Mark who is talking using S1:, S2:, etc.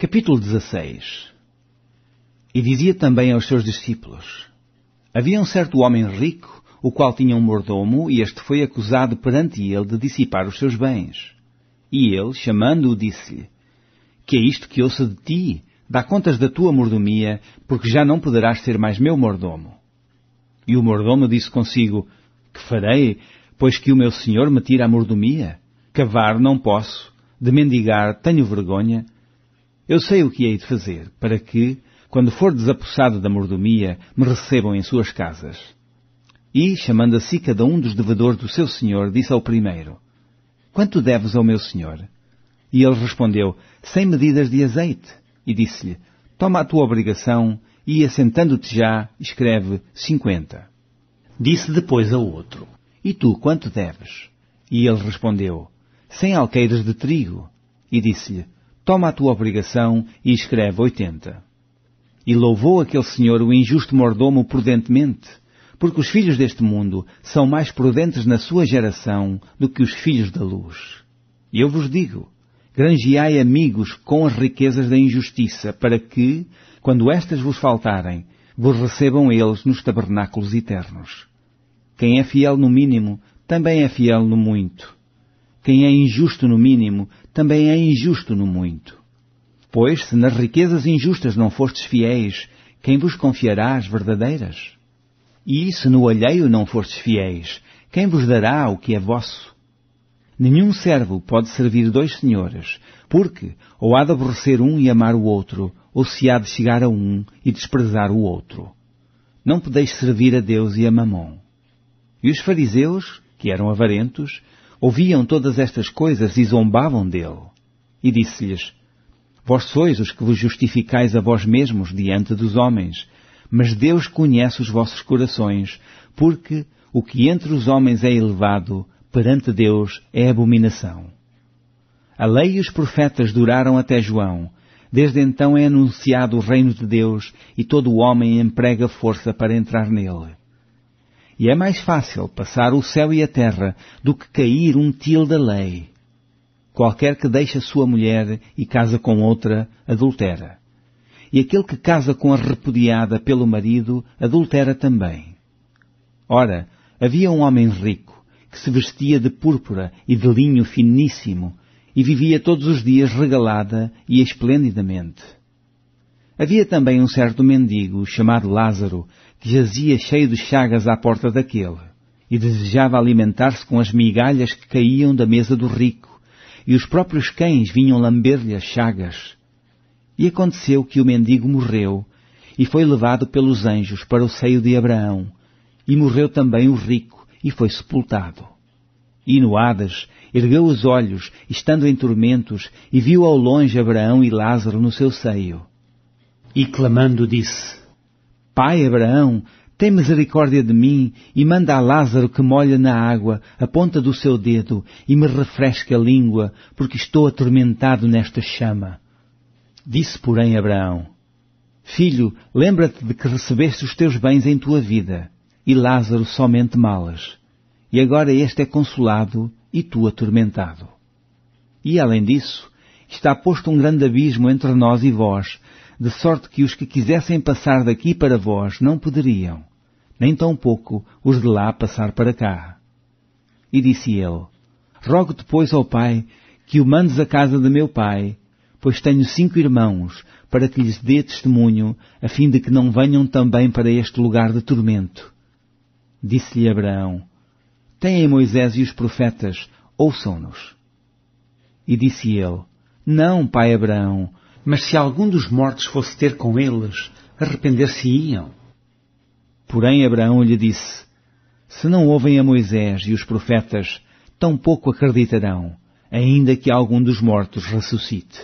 S1: Capítulo 16 E dizia também aos seus discípulos: Havia um certo homem rico, o qual tinha um mordomo, e este foi acusado perante ele de dissipar os seus bens. E ele, chamando-o, disse-lhe: Que é isto que ouço de ti? Dá contas da tua mordomia, porque já não poderás ser mais meu mordomo. E o mordomo disse consigo: Que farei, pois que o meu senhor me tira a mordomia? Cavar não posso, de mendigar tenho vergonha eu sei o que hei de fazer para que, quando for desapossado da mordomia, me recebam em suas casas. E, chamando a si cada um dos devedores do seu senhor, disse ao primeiro, Quanto deves ao meu senhor? E ele respondeu, Cem medidas de azeite. E disse-lhe, Toma a tua obrigação e, assentando-te já, escreve cinquenta. Disse depois ao outro, E tu, quanto deves? E ele respondeu, Cem alqueiras de trigo. E disse-lhe, toma a tua obrigação e escreve oitenta. E louvou aquele senhor o injusto mordomo prudentemente, porque os filhos deste mundo são mais prudentes na sua geração do que os filhos da luz. E eu vos digo, granjeai amigos com as riquezas da injustiça, para que, quando estas vos faltarem, vos recebam eles nos tabernáculos eternos. Quem é fiel no mínimo, também é fiel no muito. Quem é injusto no mínimo, também é injusto no muito. Pois, se nas riquezas injustas não fostes fiéis, quem vos confiará as verdadeiras? E se no alheio não fostes fiéis, quem vos dará o que é vosso? Nenhum servo pode servir dois senhores, porque ou há de aborrecer um e amar o outro, ou se há de chegar a um e desprezar o outro. Não podeis servir a Deus e a Mamon. E os fariseus, que eram avarentos, ouviam todas estas coisas e zombavam dele. E disse-lhes, Vós sois os que vos justificais a vós mesmos diante dos homens, mas Deus conhece os vossos corações, porque o que entre os homens é elevado, perante Deus é abominação. A lei e os profetas duraram até João. Desde então é anunciado o reino de Deus e todo o homem emprega força para entrar nele. E é mais fácil passar o céu e a terra do que cair um til da lei. Qualquer que deixa sua mulher e casa com outra, adultera. E aquele que casa com a repudiada pelo marido, adultera também. Ora, havia um homem rico, que se vestia de púrpura e de linho finíssimo, e vivia todos os dias regalada e esplendidamente. Havia também um certo mendigo, chamado Lázaro, que jazia cheio de chagas à porta daquele, e desejava alimentar-se com as migalhas que caíam da mesa do rico, e os próprios cães vinham lamber-lhe as chagas. E aconteceu que o mendigo morreu, e foi levado pelos anjos para o seio de Abraão, e morreu também o rico, e foi sepultado. E no Hades, ergueu os olhos, estando em tormentos, e viu ao longe Abraão e Lázaro no seu seio e clamando disse, Pai Abraão, tem misericórdia de mim e manda a Lázaro que molhe na água a ponta do seu dedo e me refresque a língua, porque estou atormentado nesta chama. Disse, porém, Abraão, Filho, lembra-te de que recebeste os teus bens em tua vida, e Lázaro somente males. E agora este é consolado e tu atormentado. E além disso, está posto um grande abismo entre nós e vós, de sorte que os que quisessem passar daqui para vós não poderiam, nem tampouco os de lá passar para cá. E disse ele, Rogo depois ao Pai que o mandes à casa de meu Pai, pois tenho cinco irmãos, para que lhes dê testemunho, a fim de que não venham também para este lugar de tormento. Disse-lhe Abraão, Tem Moisés e os profetas, ouçam-nos. E disse ele, Não, pai Abraão, mas se algum dos mortos fosse ter com eles, arrepender-se-iam. Porém Abraão lhe disse, Se não ouvem a Moisés e os profetas, tampouco acreditarão, ainda que algum dos mortos ressuscite.